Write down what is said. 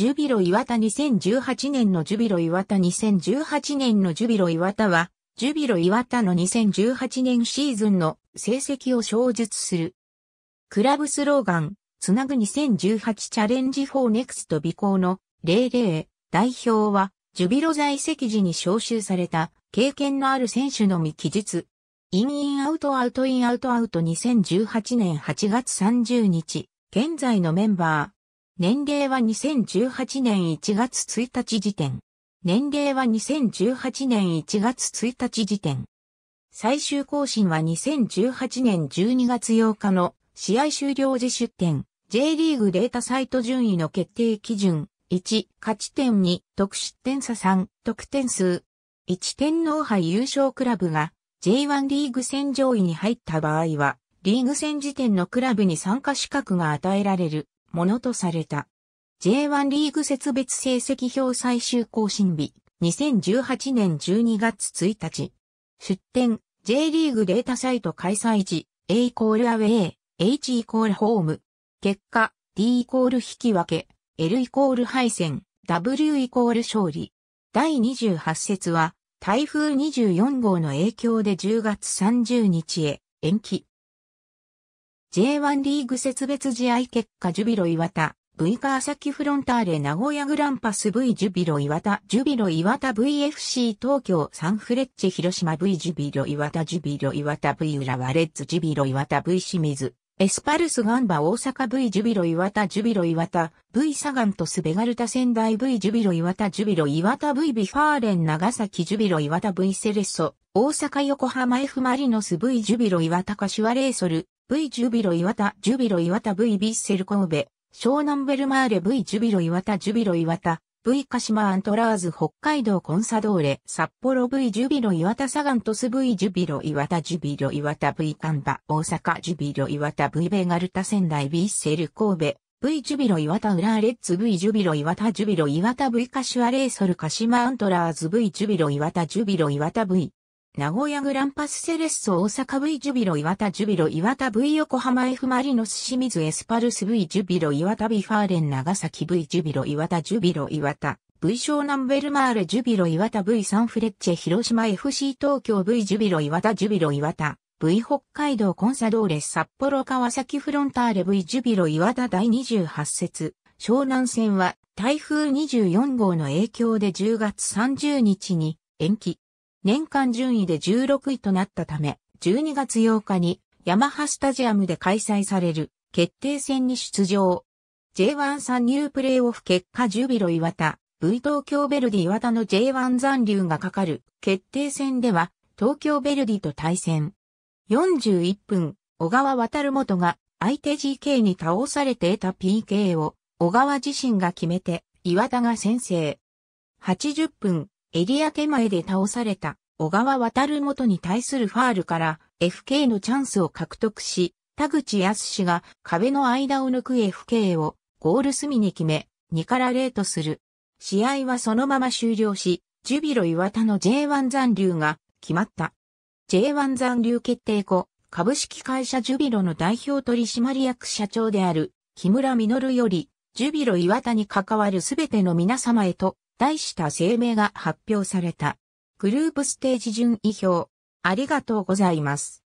ジュビロ岩田2018年のジュビロ岩田2018年のジュビロ岩田は、ジュビロ岩田の2018年シーズンの成績を小述する。クラブスローガン、つなぐ2018チャレンジ4ネクスト美行の00代表は、ジュビロ在籍時に招集された経験のある選手のみ記述。インインアウトアウトインアウトアウト2018年8月30日、現在のメンバー。年齢は2018年1月1日時点。年齢は2018年1月1日時点。最終更新は2018年12月8日の試合終了時出展。J リーグデータサイト順位の決定基準1、勝ち点2、得失点差3、得点数1天皇杯優勝クラブが J1 リーグ戦上位に入った場合はリーグ戦時点のクラブに参加資格が与えられるものとされた。J1 リーグ設別成績表最終更新日、2018年12月1日。出展、J リーグデータサイト開催時、A イコールアウェイ、H イコールホーム。結果、D イコール引き分け、L イコール敗戦、W イコール勝利。第28節は、台風24号の影響で10月30日へ延期。J1 リーグ設別試合結果ジュビロ岩田、V 川崎フロンターレ名古屋グランパス V ジュビロ岩田、ジュビロ岩田 VFC 東京サンフレッチェ広島 V ジュビロ岩田ジュビロ岩田 V 浦和レッズジュビロ岩田 V 清水、エスパルスガンバ大阪 V ジュビロ岩田ジュビロ岩田 V サガンとスベガルタ仙台 V ジュビロ岩田ジュビロ岩田 V ビファーレン長崎ジュビロ岩田 V セレッソ大阪横浜 F マリノス V ジュビロ岩田柏レーソル V ジュビロ岩田、ジュビロ岩田 V ビッセル神戸、湘南ベルマーレ V ジュビロ岩田、ジュビロ岩田、V 鹿島アントラーズ北海道コンサドーレ、札幌 V ジュビロ岩田サガントス V ジュビロ岩田ジュビロ岩田 V カンバ大阪ジュビロ岩田 V ベガルタ仙台ビッセル神戸 V ジュビロ岩田ラーレッツ V ジュビロ岩田ジュビロ岩田 V カシュアレーソル鹿島アントラーズ V ジュビロ岩田ジュビロ岩田 V 名古屋グランパスセレッソ大阪 V ジュビロ岩田ジュビロ岩田 V 横浜 F マリノス清水エスパルス V ジュビロ岩田ビファーレン長崎 V ジュビロ岩田ジュビロ岩田 V 湘南ベルマーレジュビロ岩田 V サンフレッチェ広島 FC 東京 V ジュビロ岩田ジュビロ岩田 V 北海道コンサドーレ札幌川崎フロンターレ V ジュビロ岩田第28節湘南戦は台風24号の影響で10月30日に延期。年間順位で16位となったため、12月8日にヤマハスタジアムで開催される決定戦に出場。J1 参入プレイオフ結果ジュビロ岩田、V 東京ベルディ岩田の J1 残留がかかる決定戦では東京ベルディと対戦。41分、小川渡元が相手 GK に倒されて得た PK を小川自身が決めて岩田が先制。80分、エリア手前で倒された小川渡元に対するファールから FK のチャンスを獲得し、田口康が壁の間を抜く FK をゴール隅に決め、2から0とする。試合はそのまま終了し、ジュビロ岩田の J1 残留が決まった。J1 残留決定後、株式会社ジュビロの代表取締役社長である木村実より、ジュビロ岩田に関わるすべての皆様へと題した声明が発表された。グループステージ順位表。ありがとうございます。